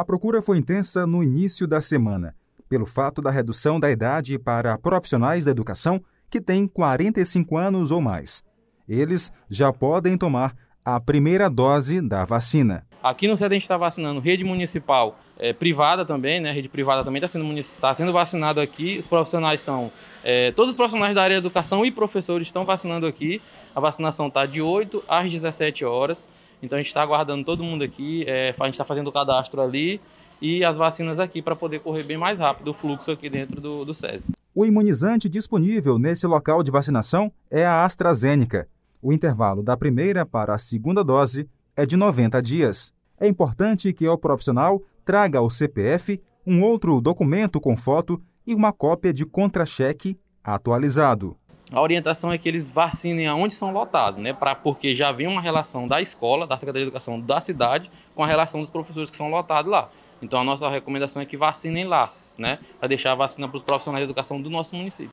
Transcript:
A procura foi intensa no início da semana, pelo fato da redução da idade para profissionais da educação que têm 45 anos ou mais. Eles já podem tomar a primeira dose da vacina. Aqui no centro a gente está vacinando rede municipal é, privada também, né? A rede privada também está sendo, tá sendo vacinado aqui. Os profissionais são. É, todos os profissionais da área de educação e professores estão vacinando aqui. A vacinação está de 8 às 17 horas. Então a gente está aguardando todo mundo aqui. É, a gente está fazendo o cadastro ali e as vacinas aqui para poder correr bem mais rápido o fluxo aqui dentro do, do SESI. O imunizante disponível nesse local de vacinação é a AstraZeneca. O intervalo da primeira para a segunda dose é de 90 dias. É importante que o profissional traga ao CPF um outro documento com foto e uma cópia de contra-cheque atualizado. A orientação é que eles vacinem aonde são lotados, né? Pra, porque já vem uma relação da escola, da Secretaria de Educação da cidade, com a relação dos professores que são lotados lá. Então a nossa recomendação é que vacinem lá, né? Para deixar a vacina para os profissionais de educação do nosso município.